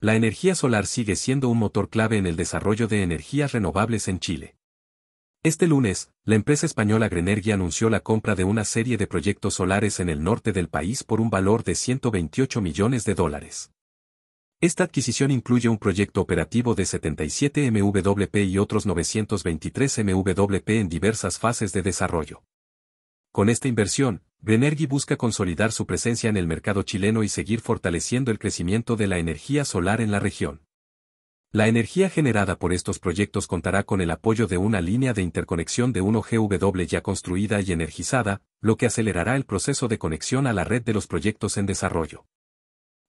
La energía solar sigue siendo un motor clave en el desarrollo de energías renovables en Chile. Este lunes, la empresa española Grenergy anunció la compra de una serie de proyectos solares en el norte del país por un valor de 128 millones de dólares. Esta adquisición incluye un proyecto operativo de 77 MWP y otros 923 MWP en diversas fases de desarrollo. Con esta inversión, Brenergy busca consolidar su presencia en el mercado chileno y seguir fortaleciendo el crecimiento de la energía solar en la región. La energía generada por estos proyectos contará con el apoyo de una línea de interconexión de 1 GW ya construida y energizada, lo que acelerará el proceso de conexión a la red de los proyectos en desarrollo.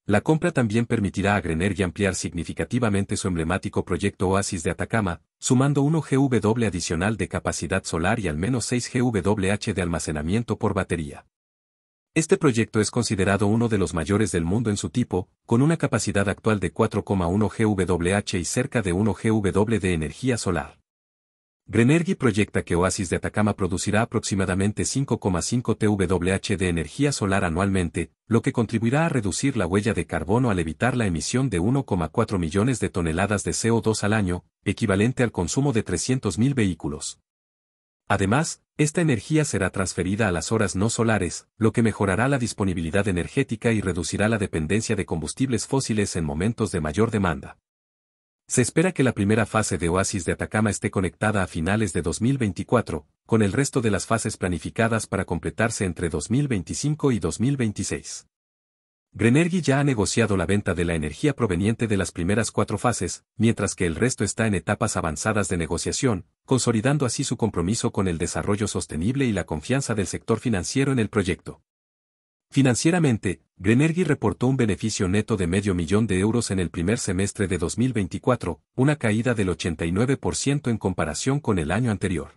La compra también permitirá a y ampliar significativamente su emblemático proyecto Oasis de Atacama, sumando 1 GW adicional de capacidad solar y al menos 6 GWh de almacenamiento por batería. Este proyecto es considerado uno de los mayores del mundo en su tipo, con una capacidad actual de 4,1 GWh y cerca de 1 GW de energía solar. Grenergy proyecta que Oasis de Atacama producirá aproximadamente 5,5 TWh de energía solar anualmente, lo que contribuirá a reducir la huella de carbono al evitar la emisión de 1,4 millones de toneladas de CO2 al año, equivalente al consumo de 300.000 vehículos. Además, esta energía será transferida a las horas no solares, lo que mejorará la disponibilidad energética y reducirá la dependencia de combustibles fósiles en momentos de mayor demanda. Se espera que la primera fase de Oasis de Atacama esté conectada a finales de 2024, con el resto de las fases planificadas para completarse entre 2025 y 2026. Grenergy ya ha negociado la venta de la energía proveniente de las primeras cuatro fases, mientras que el resto está en etapas avanzadas de negociación, consolidando así su compromiso con el desarrollo sostenible y la confianza del sector financiero en el proyecto. Financieramente, Grenergy reportó un beneficio neto de medio millón de euros en el primer semestre de 2024, una caída del 89% en comparación con el año anterior.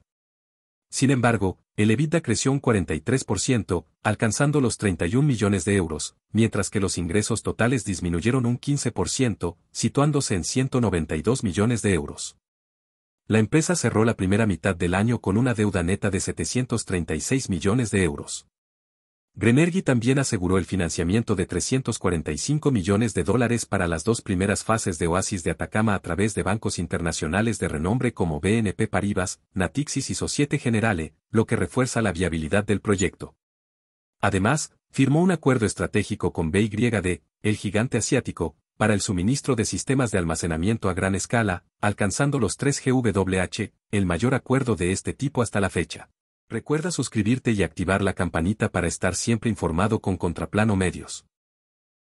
Sin embargo, el EBITDA creció un 43%, alcanzando los 31 millones de euros, mientras que los ingresos totales disminuyeron un 15%, situándose en 192 millones de euros. La empresa cerró la primera mitad del año con una deuda neta de 736 millones de euros. Grenergy también aseguró el financiamiento de 345 millones de dólares para las dos primeras fases de Oasis de Atacama a través de bancos internacionales de renombre como BNP Paribas, Natixis y Societe Generale, lo que refuerza la viabilidad del proyecto. Además, firmó un acuerdo estratégico con BYD, el gigante asiático, para el suministro de sistemas de almacenamiento a gran escala, alcanzando los 3 GWH, el mayor acuerdo de este tipo hasta la fecha. Recuerda suscribirte y activar la campanita para estar siempre informado con Contraplano Medios.